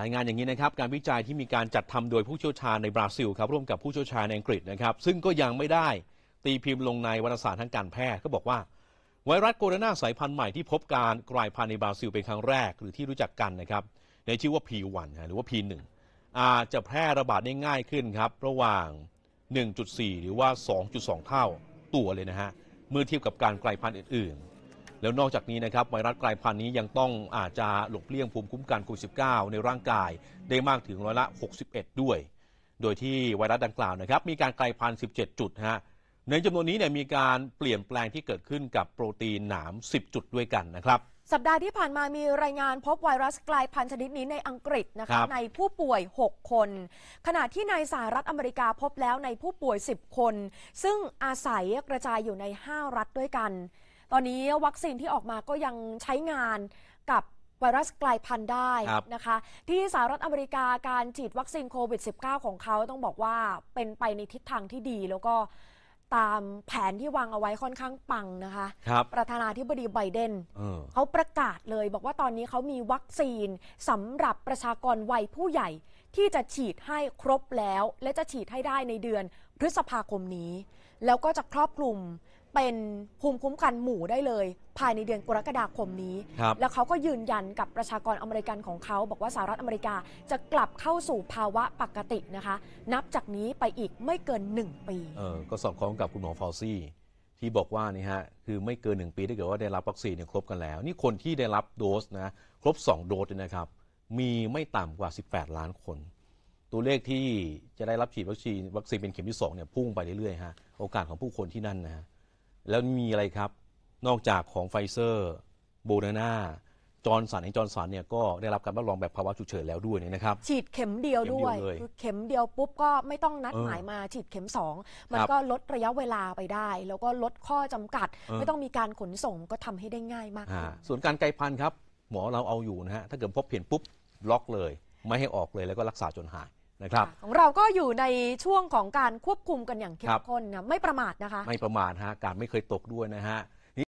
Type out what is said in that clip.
รายงานอย่างนี้นะครับการวิจัยที่มีการจัดทำโดยผู้เชี่ยวชาญในบราซิลครับร่วมกับผู้เชี่ยวชาญในอังกฤษนะครับซึ่งก็ยังไม่ได้ตีพิมพ์ลงในวารสารทางการแพทย์ก็บอกว่าไวรัสโคโรนาสายพันธุ์ใหม่ที่พบการกลายพันธุ์ในบราซิลเป็นครั้งแรกหรือที่รู้จักกันนะครับในชื่อว่า P1 หรือว่า P1 อาจจะแพร่ระบาดได้ง่ายขึ้นครับระหว่าง 1.4 หรือว่า 2.2 เท่าตัวเลยนะฮะเมื่อเทียบกับการกลายพันธุ์อื่นๆแล้วนอกจากนี้นะครับไวรัสกลายพันธุ์นี้ยังต้องอาจจะหลบเลี่ยงภูมิคุ้มกันโควิด -19 ในร่างกายได้มากถึงร้อยละ 61 ด้วย โดยที่ไวรัสดังกล่าวนะครับมีการกลายพันธุ์17 จุดฮะในจำนวนนี้เนี่ยมีการเปลี่ยนแปลงที่เกิดขึ้นกับโปรตีนหนาม 10 จุดด้วยกันนะครับ สัปดาห์ที่ผ่านมามีรายงานพบไวรัสกลายพันธุ์ชนิดนี้ในอังกฤษนะคะคในผู้ป่วย 6 คนขณะที่ในสหรัฐอเมริกาพบแล้วในผู้ป่วย 10 คน ซึ่งอาศัยกระจายอยู่ใน 5 รัฐด้วยกันตอนนี้วัคซีนที่ออกมาก็ยังใช้งานกับไวรัสกลายพันธุ์ได้นะคะที่สหรัฐอเมริกาการฉีดวัคซีนโควิด -19 ของเขาต้องบอกว่าเป็นไปในทิศทางที่ดี แล้วก็ตามแผนที่วางเอาไว้ค่อนข้างปังนะคะครประธานาธิบดีไบเดนเขาประกาศเลยบอกว่าตอนนี้เขามีวัคซีนสำหรับประชากรวัยผู้ใหญ่ที่จะฉีดให้ครบแล้ว และจะฉีดให้ได้ในเดือนพฤษภาคมนี้ แล้วก็จะครอบคลุมเป็นภูมิคุ้มกันหมู่ได้เลยภายในเดือนกรกฎาคมนี้ แล้วเขาก็ยืนยันกับประชากรอเมริกันของเขา บอกว่าสหรัฐอเมริกาจะกลับเข้าสู่ภาวะปกตินะคะ นับจากนี้ไปอีกไม่เกิน 1 ปีเออก็สอดคล้องกับคุณหมอฟอซี่ ที่บอกว่านี่ฮะ คือไม่เกินหนึ่งปีถ้าเกิดว่าได้รับวัคซีนเนี่ยครบกันแล้ว นี่คนที่ได้รับโดสนะครบ 2 โดสนะครับ มีไม่ต่ำกว่า 18 ล้านคน ตัวเลขที่จะได้รับฉีดวัคซีนวัคซีนเป็นเข็มที่2เนี่ยพุ่งไปเรื่อยๆฮะ โอกาสของผู้คนที่นั่นนะฮะแล้วมีอะไรครับนอกจากของไฟเซอร์ โบนาน่าจอร์นสันไอจอร์นสันเนี่ยก็ได้รับการทดลองแบบภาวะฉุกเฉินแล้วด้วยเนี่ยนะครับ ฉีดเข็มเดียวด้วยวย คือเข็มเดียวปุ๊บก็ไม่ต้องนัดออหมายมาฉีดเข็ม 2 มันก็ลดระยะเวลาไปได้ แล้วก็ลดข้อจำกัดออไม่ต้องมีการขนส่งก็ทำให้ได้ง่ายมาก ส่วนการไกลพันธุ์ครับ หมอเราเอาอยู่นะฮะถ้าเกิดพบเห็นปุ๊บล็อกเลย ไม่ให้ออกเลยแล้วก็รักษาจนหายะครับของเราก็อยู่ในช่วงของการควบคุมกันอย่างเข้มข้นนะไม่ประมาทนะคะ ไม่ประมาทฮะ การไม่เคยตกด้วยนะฮะ